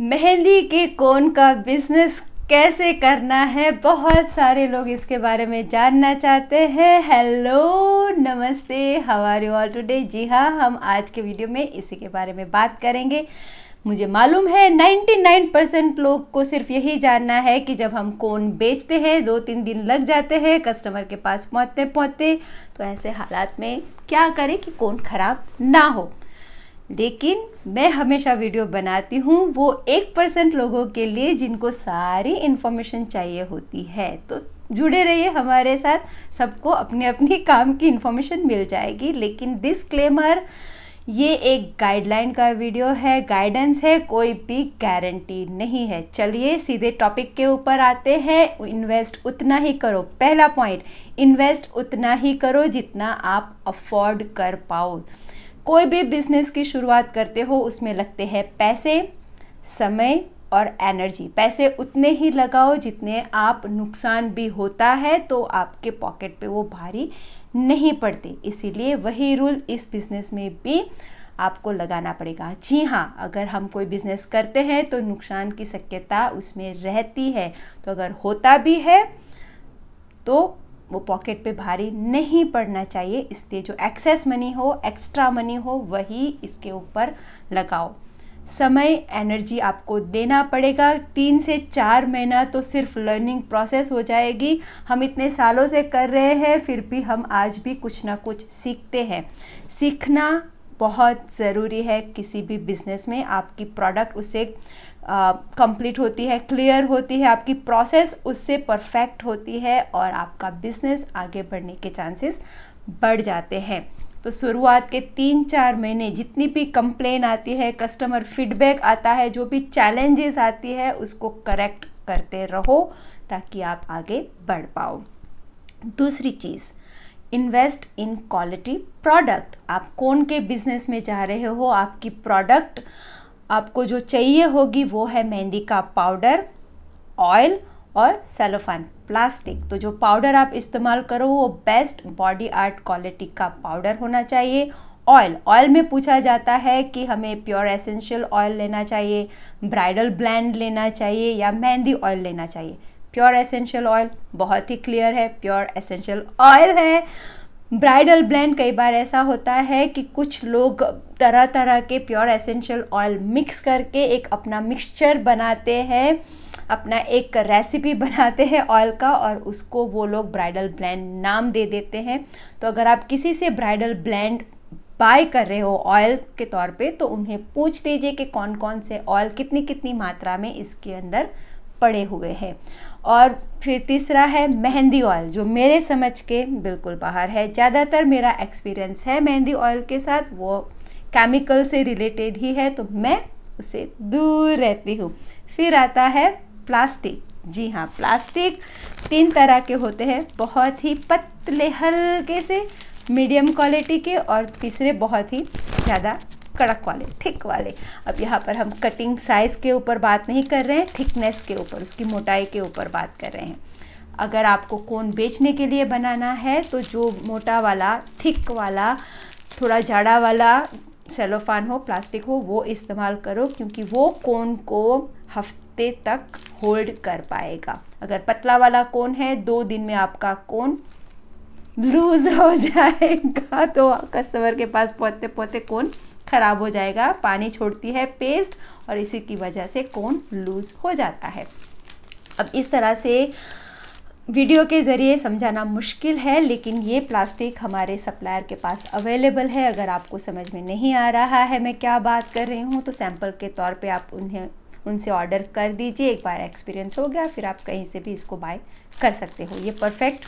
मेहंदी के कोन का बिजनेस कैसे करना है बहुत सारे लोग इसके बारे में जानना चाहते हैं हेलो नमस्ते यू ऑल टुडे जी हाँ हम आज के वीडियो में इसी के बारे में बात करेंगे मुझे मालूम है 99 परसेंट लोग को सिर्फ यही जानना है कि जब हम कोन बेचते हैं दो तीन दिन लग जाते हैं कस्टमर के पास पहुँचते पहुँचते तो ऐसे हालात में क्या करें कि कोन ख़राब ना हो लेकिन मैं हमेशा वीडियो बनाती हूँ वो एक परसेंट लोगों के लिए जिनको सारी इन्फॉर्मेशन चाहिए होती है तो जुड़े रहिए हमारे साथ सबको अपने अपने काम की इन्फॉर्मेशन मिल जाएगी लेकिन डिस्क्लेमर ये एक गाइडलाइन का वीडियो है गाइडेंस है कोई भी गारंटी नहीं है चलिए सीधे टॉपिक के ऊपर आते हैं इन्वेस्ट उतना ही करो पहला पॉइंट इन्वेस्ट उतना ही करो जितना आप अफोर्ड कर पाओ कोई भी बिजनेस की शुरुआत करते हो उसमें लगते हैं पैसे समय और एनर्जी पैसे उतने ही लगाओ जितने आप नुकसान भी होता है तो आपके पॉकेट पे वो भारी नहीं पड़ते इसीलिए वही रूल इस बिज़नेस में भी आपको लगाना पड़ेगा जी हाँ अगर हम कोई बिज़नेस करते हैं तो नुकसान की शक्यता उसमें रहती है तो अगर होता भी है तो वो पॉकेट पे भारी नहीं पड़ना चाहिए इसलिए जो एक्सेस मनी हो एक्स्ट्रा मनी हो वही इसके ऊपर लगाओ समय एनर्जी आपको देना पड़ेगा तीन से चार महीना तो सिर्फ लर्निंग प्रोसेस हो जाएगी हम इतने सालों से कर रहे हैं फिर भी हम आज भी कुछ ना कुछ सीखते हैं सीखना बहुत ज़रूरी है किसी भी बिज़नेस में आपकी प्रोडक्ट उसे कंप्लीट होती है क्लियर होती है आपकी प्रोसेस उससे परफेक्ट होती है और आपका बिजनेस आगे बढ़ने के चांसेस बढ़ जाते हैं तो शुरुआत के तीन चार महीने जितनी भी कंप्लेन आती है कस्टमर फीडबैक आता है जो भी चैलेंजेस आती है उसको करेक्ट करते रहो ताकि आप आगे बढ़ पाओ दूसरी चीज़ इन्वेस्ट इन क्वालिटी प्रोडक्ट आप कौन के बिजनेस में जा रहे हो आपकी प्रोडक्ट आपको जो चाहिए होगी वो है मेहंदी का पाउडर ऑयल और सेलोफान प्लास्टिक तो जो पाउडर आप इस्तेमाल करो वो बेस्ट बॉडी आर्ट क्वालिटी का पाउडर होना चाहिए ऑयल ऑयल में पूछा जाता है कि हमें प्योर एसेंशियल ऑयल लेना चाहिए ब्राइडल ब्लैंड लेना चाहिए या मेहंदी ऑयल लेना चाहिए प्योर एसेंशियल ऑयल बहुत ही क्लियर है प्योर एसेंशियल ऑयल है ब्राइडल ब्लेंड कई बार ऐसा होता है कि कुछ लोग तरह तरह के प्योर एसेंशियल ऑयल मिक्स करके एक अपना मिक्सचर बनाते हैं अपना एक रेसिपी बनाते हैं ऑयल का और उसको वो लोग ब्राइडल ब्लेंड नाम दे देते हैं तो अगर आप किसी से ब्राइडल ब्लेंड बाय कर रहे हो ऑयल के तौर पे तो उन्हें पूछ लीजिए कि कौन कौन से ऑयल कितनी कितनी मात्रा में इसके अंदर पड़े हुए हैं और फिर तीसरा है मेहंदी ऑयल जो मेरे समझ के बिल्कुल बाहर है ज़्यादातर मेरा एक्सपीरियंस है मेहंदी ऑयल के साथ वो केमिकल से रिलेटेड ही है तो मैं उसे दूर रहती हूँ फिर आता है प्लास्टिक जी हाँ प्लास्टिक तीन तरह के होते हैं बहुत ही पतले हल्के से मीडियम क्वालिटी के और तीसरे बहुत ही ज़्यादा कड़क वाले थिक वाले अब यहाँ पर हम कटिंग साइज़ के ऊपर बात नहीं कर रहे हैं थिकनेस के ऊपर उसकी मोटाई के ऊपर बात कर रहे हैं अगर आपको कोन बेचने के लिए बनाना है तो जो मोटा वाला थिक वाला थोड़ा जाड़ा वाला सेलोफान हो प्लास्टिक हो वो इस्तेमाल करो क्योंकि वो कोन को हफ्ते तक होल्ड कर पाएगा अगर पतला वाला कोन है दो दिन में आपका कोन लूज़ हो जाएगा तो कस्टमर के पास पहुँचते पहुँचते कौन खराब हो जाएगा पानी छोड़ती है पेस्ट और इसी की वजह से कोन लूज़ हो जाता है अब इस तरह से वीडियो के ज़रिए समझाना मुश्किल है लेकिन ये प्लास्टिक हमारे सप्लायर के पास अवेलेबल है अगर आपको समझ में नहीं आ रहा है मैं क्या बात कर रही हूँ तो सैम्पल के तौर पे आप उन्हें उनसे ऑर्डर कर दीजिए एक बार एक्सपीरियंस हो गया फिर आप कहीं से भी इसको बाय कर सकते हो ये परफेक्ट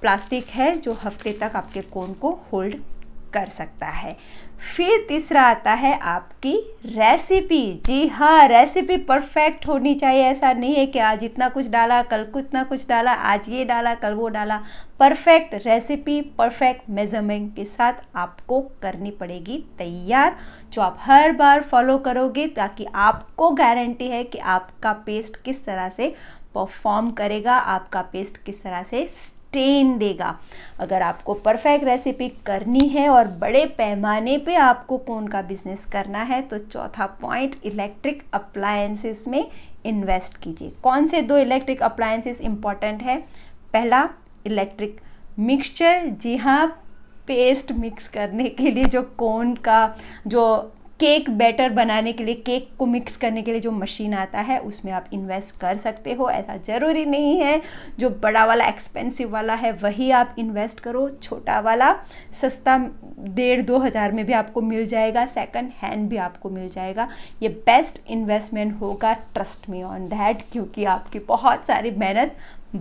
प्लास्टिक है जो हफ्ते तक आपके कोन को होल्ड कर सकता है फिर तीसरा आता है आपकी रेसिपी जी हाँ रेसिपी परफेक्ट होनी चाहिए ऐसा नहीं है कि आज इतना कुछ डाला कल को इतना कुछ डाला आज ये डाला कल वो डाला परफेक्ट रेसिपी परफेक्ट मेजरमेंट के साथ आपको करनी पड़ेगी तैयार जो आप हर बार फॉलो करोगे ताकि आपको गारंटी है कि आपका पेस्ट किस तरह से परफॉर्म करेगा आपका पेस्ट किस तरह से सस्टेन देगा अगर आपको परफेक्ट रेसिपी करनी है और बड़े पैमाने पे आपको कौन का बिजनेस करना है तो चौथा पॉइंट इलेक्ट्रिक अप्लायंसेस में इन्वेस्ट कीजिए कौन से दो इलेक्ट्रिक अप्लायंसेस इंपॉर्टेंट है पहला इलेक्ट्रिक मिक्सचर जी हाँ पेस्ट मिक्स करने के लिए जो कोन का जो केक बैटर बनाने के लिए केक को मिक्स करने के लिए जो मशीन आता है उसमें आप इन्वेस्ट कर सकते हो ऐसा ज़रूरी नहीं है जो बड़ा वाला एक्सपेंसिव वाला है वही आप इन्वेस्ट करो छोटा वाला सस्ता डेढ़ दो हज़ार में भी आपको मिल जाएगा सेकंड हैंड भी आपको मिल जाएगा ये बेस्ट इन्वेस्टमेंट होगा ट्रस्ट मी ऑन डैट क्योंकि आपकी बहुत सारी मेहनत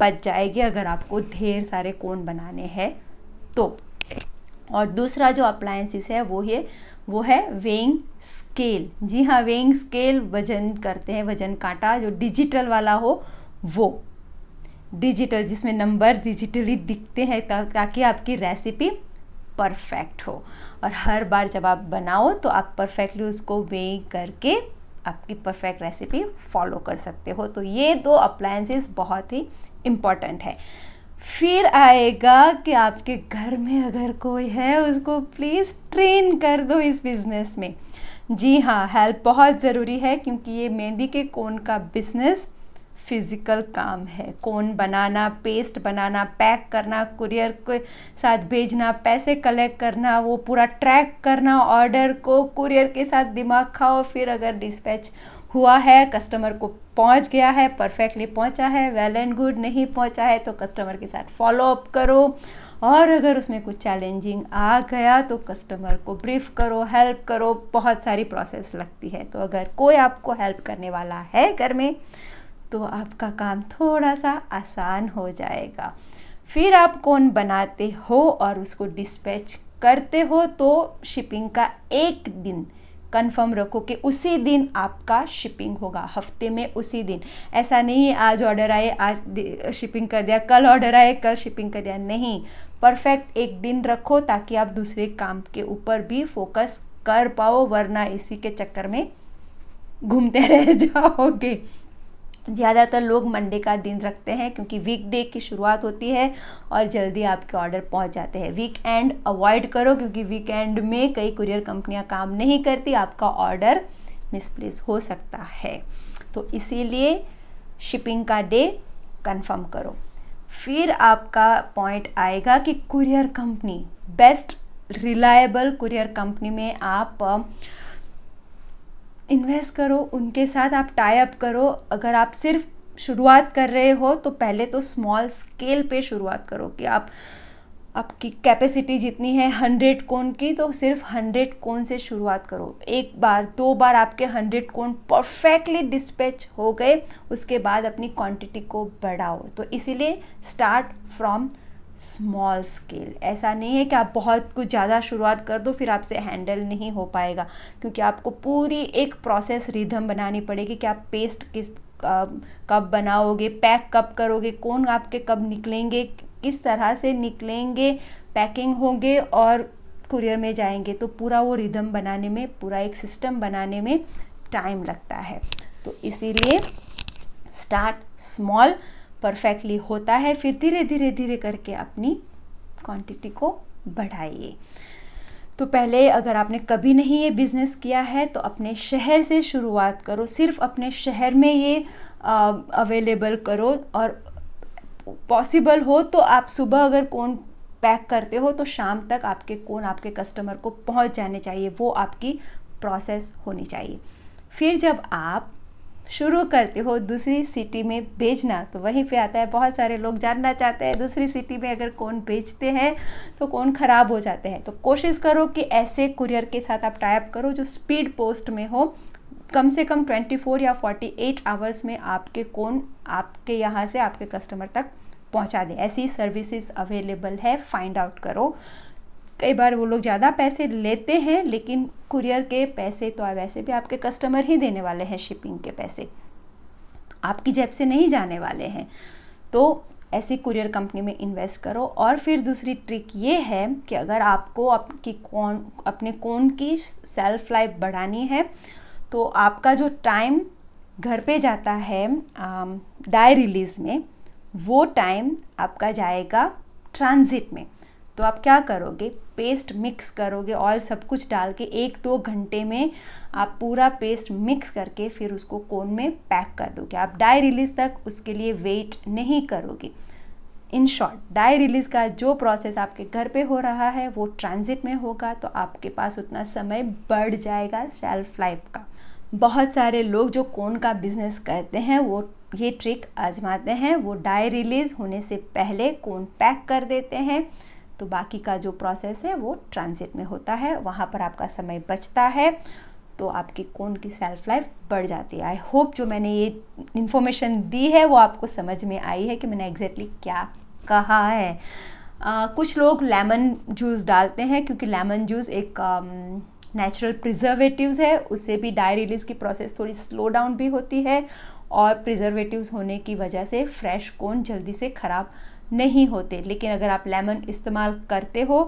बच जाएगी अगर आपको ढेर सारे कोन बनाने हैं तो और दूसरा जो अप्लायंसिस है वो ये वो है वेइंग स्केल जी हाँ वेइंग स्केल वजन करते हैं वजन काटा जो डिजिटल वाला हो वो डिजिटल जिसमें नंबर डिजिटली दिखते हैं ताकि आपकी रेसिपी परफेक्ट हो और हर बार जब आप बनाओ तो आप परफेक्टली उसको वे करके आपकी परफेक्ट रेसिपी फॉलो कर सकते हो तो ये दो अप्लायंसेस बहुत ही इम्पॉर्टेंट है फिर आएगा कि आपके घर में अगर कोई है उसको प्लीज़ ट्रेन कर दो इस बिज़नेस में जी हाँ हेल्प बहुत ज़रूरी है क्योंकि ये मेहंदी के कोन का बिज़नेस फिज़िकल काम है कोन बनाना पेस्ट बनाना पैक करना कुरियर के साथ भेजना पैसे कलेक्ट करना वो पूरा ट्रैक करना ऑर्डर को कुरियर के साथ दिमाग खाओ फिर अगर डिस्पैच हुआ है कस्टमर को पहुंच गया है परफेक्टली पहुंचा है वेल एंड गुड नहीं पहुंचा है तो कस्टमर के साथ फॉलोअप करो और अगर उसमें कुछ चैलेंजिंग आ गया तो कस्टमर को ब्रीफ करो हेल्प करो बहुत सारी प्रोसेस लगती है तो अगर कोई आपको हेल्प करने वाला है घर में तो आपका काम थोड़ा सा आसान हो जाएगा फिर आप कौन बनाते हो और उसको डिस्पैच करते हो तो शिपिंग का एक दिन कंफर्म रखो कि उसी दिन आपका शिपिंग होगा हफ्ते में उसी दिन ऐसा नहीं आज ऑर्डर आए आज शिपिंग कर दिया कल ऑर्डर आए कल शिपिंग कर दिया नहीं परफेक्ट एक दिन रखो ताकि आप दूसरे काम के ऊपर भी फोकस कर पाओ वरना इसी के चक्कर में घूमते रह जाओगे ज़्यादातर लोग मंडे का दिन रखते हैं क्योंकि वीकडे की शुरुआत होती है और जल्दी आपके ऑर्डर पहुंच जाते हैं वीकेंड अवॉइड करो क्योंकि वीकेंड में कई कुरियर कंपनियां काम नहीं करती आपका ऑर्डर मिसप्लेस हो सकता है तो इसीलिए शिपिंग का डे कंफर्म करो फिर आपका पॉइंट आएगा कि courier company best reliable courier company में आप इन्वेस्ट करो उनके साथ आप टाई अप करो अगर आप सिर्फ शुरुआत कर रहे हो तो पहले तो स्मॉल स्केल पे शुरुआत करो कि आप आपकी कैपेसिटी जितनी है हंड्रेड कोन की तो सिर्फ हंड्रेड कोन से शुरुआत करो एक बार दो बार आपके हंड्रेड कोन परफेक्टली डिस्पैच हो गए उसके बाद अपनी क्वांटिटी को बढ़ाओ तो इसीलिए स्टार्ट फ्रॉम स्मॉल स्केल ऐसा नहीं है कि आप बहुत कुछ ज़्यादा शुरुआत कर दो फिर आपसे हैंडल नहीं हो पाएगा क्योंकि आपको पूरी एक प्रोसेस रिधम बनानी पड़ेगी कि आप पेस्ट किस कब बनाओगे पैक कब करोगे कौन आपके कब निकलेंगे किस तरह से निकलेंगे पैकिंग होंगे और कुरियर में जाएंगे तो पूरा वो रिदम बनाने में पूरा एक सिस्टम बनाने में टाइम लगता है तो इसीलिए स्टार्ट स्मॉल परफेक्टली होता है फिर धीरे धीरे धीरे करके अपनी क्वांटिटी को बढ़ाइए तो पहले अगर आपने कभी नहीं ये बिज़नेस किया है तो अपने शहर से शुरुआत करो सिर्फ अपने शहर में ये अवेलेबल करो और पॉसिबल हो तो आप सुबह अगर कौन पैक करते हो तो शाम तक आपके कौन आपके कस्टमर को पहुंच जाने चाहिए वो आपकी प्रोसेस होनी चाहिए फिर जब आप शुरू करते हो दूसरी सिटी में भेजना तो वहीं पे आता है बहुत सारे लोग जानना चाहते हैं दूसरी सिटी में अगर कौन भेजते हैं तो कौन ख़राब हो जाते हैं तो कोशिश करो कि ऐसे कुरियर के साथ आप टाइप करो जो स्पीड पोस्ट में हो कम से कम 24 या 48 आवर्स में आपके कौन आपके यहाँ से आपके कस्टमर तक पहुँचा दे ऐसी सर्विसेज अवेलेबल है फाइंड आउट करो कई बार वो लोग ज़्यादा पैसे लेते हैं लेकिन कुरियर के पैसे तो वैसे भी आपके कस्टमर ही देने वाले हैं शिपिंग के पैसे तो आपकी जेब से नहीं जाने वाले हैं तो ऐसी कुरियर कंपनी में इन्वेस्ट करो और फिर दूसरी ट्रिक ये है कि अगर आपको आपकी कौन अपने कौन की सेल्फ लाइफ बढ़ानी है तो आपका जो टाइम घर पे जाता है डाई रिलीज़ में वो टाइम आपका जाएगा ट्रांज़िट में तो आप क्या करोगे पेस्ट मिक्स करोगे ऑयल सब कुछ डाल के एक दो घंटे में आप पूरा पेस्ट मिक्स करके फिर उसको कोन में पैक कर दोगे आप डाई रिलीज तक उसके लिए वेट नहीं करोगे इन शॉर्ट डाई रिलीज़ का जो प्रोसेस आपके घर पे हो रहा है वो ट्रांजिट में होगा तो आपके पास उतना समय बढ़ जाएगा शेल्फ लाइफ का बहुत सारे लोग जो कोन का बिजनेस करते हैं वो ये ट्रिक आजमाते हैं वो डाई रिलीज़ होने से पहले कोन पैक कर देते हैं तो बाकी का जो प्रोसेस है वो ट्रांजिट में होता है वहाँ पर आपका समय बचता है तो आपकी कौन की सेल्फ लाइफ बढ़ जाती है आई होप जो मैंने ये इन्फॉर्मेशन दी है वो आपको समझ में आई है कि मैंने एग्जैक्टली exactly क्या कहा है आ, कुछ लोग लेमन जूस डालते हैं क्योंकि लेमन जूस एक नेचुरल प्रिजर्वेटिव्स है उससे भी डाई रिलीज की प्रोसेस थोड़ी स्लो डाउन भी होती है और प्रिजर्वेटिव्स होने की वजह से फ्रेश कोन जल्दी से ख़राब नहीं होते लेकिन अगर आप लेमन इस्तेमाल करते हो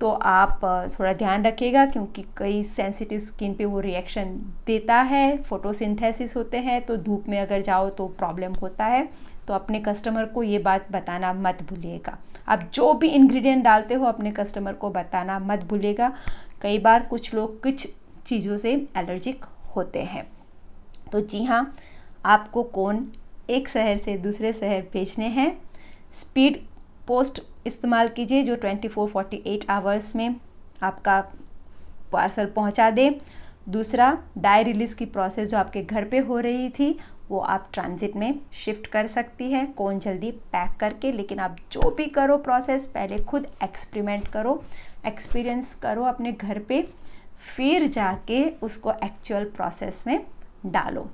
तो आप थोड़ा ध्यान रखिएगा क्योंकि कई सेंसिटिव स्किन पे वो रिएक्शन देता है फोटोसिंथेसिस होते हैं तो धूप में अगर जाओ तो प्रॉब्लम होता है तो अपने कस्टमर को ये बात बताना मत भूलिएगा आप जो भी इंग्रेडिएंट डालते हो अपने कस्टमर को बताना मत भूलिएगा कई बार कुछ लोग कुछ चीज़ों से एलर्जिक होते हैं तो जी हाँ आपको कौन एक शहर से दूसरे शहर भेजने हैं स्पीड पोस्ट इस्तेमाल कीजिए जो 24 48 आवर्स में आपका पार्सल पहुंचा दे दूसरा डाई रिलीज़ की प्रोसेस जो आपके घर पे हो रही थी वो आप ट्रांजिट में शिफ्ट कर सकती है कौन जल्दी पैक करके लेकिन आप जो भी करो प्रोसेस पहले खुद एक्सपेरिमेंट करो एक्सपीरियंस करो अपने घर पे फिर जाके उसको एक्चुअल प्रोसेस में डालो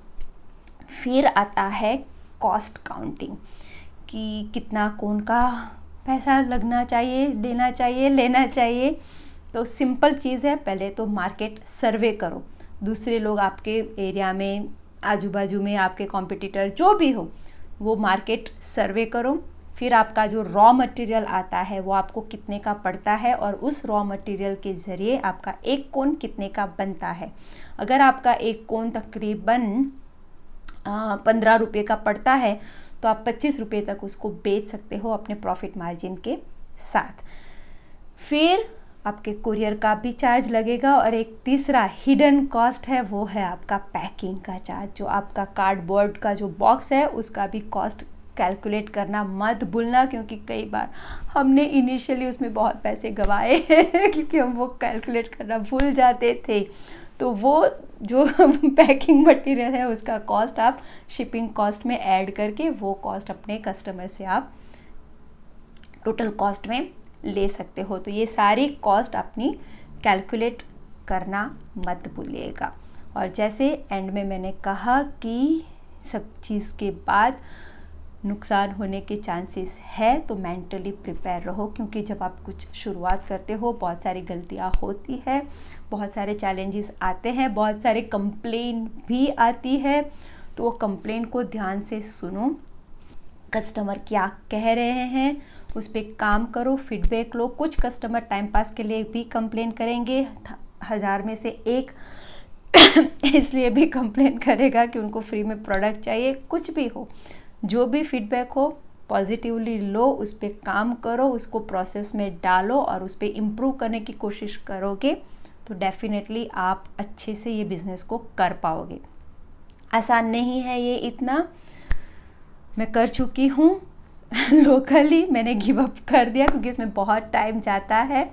फिर आता है कॉस्ट काउंटिंग कि कितना कौन का पैसा लगना चाहिए देना चाहिए लेना चाहिए तो सिंपल चीज़ है पहले तो मार्केट सर्वे करो दूसरे लोग आपके एरिया में आजू बाजू में आपके कॉम्पिटिटर जो भी हो वो मार्केट सर्वे करो फिर आपका जो रॉ मटेरियल आता है वो आपको कितने का पड़ता है और उस रॉ मटेरियल के ज़रिए आपका एक कोन कितने का बनता है अगर आपका एक कोन तकरीबन पंद्रह रुपये का पड़ता है तो आप पच्चीस रुपये तक उसको बेच सकते हो अपने प्रॉफिट मार्जिन के साथ फिर आपके कुरियर का भी चार्ज लगेगा और एक तीसरा हिडन कॉस्ट है वो है आपका पैकिंग का चार्ज जो आपका कार्डबोर्ड का जो बॉक्स है उसका भी कॉस्ट कैलकुलेट करना मत भूलना क्योंकि कई बार हमने इनिशियली उसमें बहुत पैसे गवाए हैं क्योंकि हम वो कैलकुलेट करना भूल जाते थे तो वो जो पैकिंग मटेरियल है उसका कॉस्ट आप शिपिंग कॉस्ट में ऐड करके वो कॉस्ट अपने कस्टमर से आप टोटल कॉस्ट में ले सकते हो तो ये सारी कॉस्ट अपनी कैलकुलेट करना मत भूलिएगा और जैसे एंड में मैंने कहा कि सब चीज़ के बाद नुकसान होने के चांसेस है तो मेंटली प्रिपेयर रहो क्योंकि जब आप कुछ शुरुआत करते हो बहुत सारी गलतियाँ होती है बहुत सारे चैलेंजेस आते हैं बहुत सारे कंप्लेन भी आती है तो वो कंप्लेन को ध्यान से सुनो कस्टमर क्या कह रहे हैं उस पर काम करो फीडबैक लो कुछ कस्टमर टाइम पास के लिए भी कंप्लेन करेंगे हज़ार में से एक इसलिए भी कंप्लेन करेगा कि उनको फ्री में प्रोडक्ट चाहिए कुछ भी हो जो भी फीडबैक हो पॉजिटिवली लो उस पर काम करो उसको प्रोसेस में डालो और उस पर इम्प्रूव करने की कोशिश करोगे तो डेफिनेटली आप अच्छे से ये बिज़नेस को कर पाओगे आसान नहीं है ये इतना मैं कर चुकी हूँ लोकली मैंने गिव अप कर दिया क्योंकि उसमें बहुत टाइम जाता है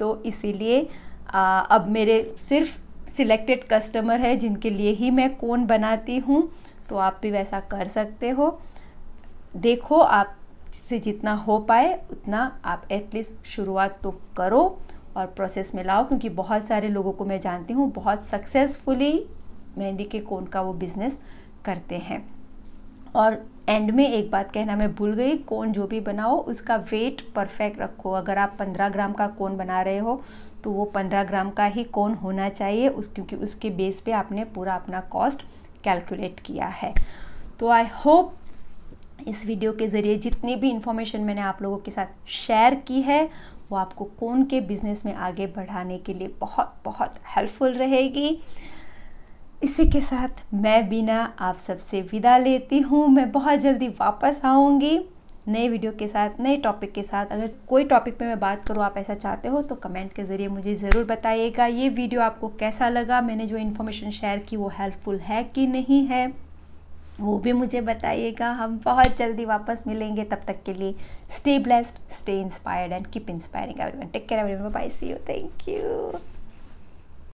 तो इसीलिए अब मेरे सिर्फ सिलेक्टेड कस्टमर है जिनके लिए ही मैं कौन बनाती हूँ तो आप भी वैसा कर सकते हो देखो आप से जितना हो पाए उतना आप एटलीस्ट शुरुआत तो करो और प्रोसेस में लाओ क्योंकि बहुत सारे लोगों को मैं जानती हूँ बहुत सक्सेसफुली मेहंदी के कोन का वो बिज़नेस करते हैं और एंड में एक बात कहना मैं भूल गई कोन जो भी बनाओ उसका वेट परफेक्ट रखो अगर आप 15 ग्राम का कोन बना रहे हो तो वो 15 ग्राम का ही कोन होना चाहिए उस क्योंकि उसके बेस पे आपने पूरा अपना कॉस्ट कैलकुलेट किया है तो आई होप इस वीडियो के ज़रिए जितनी भी इन्फॉर्मेशन मैंने आप लोगों के साथ शेयर की है वो आपको कौन के बिज़नेस में आगे बढ़ाने के लिए बहुत बहुत हेल्पफुल रहेगी इसी के साथ मैं बिना आप सबसे विदा लेती हूँ मैं बहुत जल्दी वापस आऊँगी नए वीडियो के साथ नए टॉपिक के साथ अगर कोई टॉपिक पे मैं बात करूँ आप ऐसा चाहते हो तो कमेंट के ज़रिए मुझे ज़रूर बताइएगा ये वीडियो आपको कैसा लगा मैंने जो इन्फॉर्मेशन शेयर की वो हेल्पफुल है कि नहीं है वो भी मुझे बताइएगा हम बहुत जल्दी वापस मिलेंगे तब तक के लिए stay blessed stay inspired and keep inspiring everyone take care everyone bye see you thank you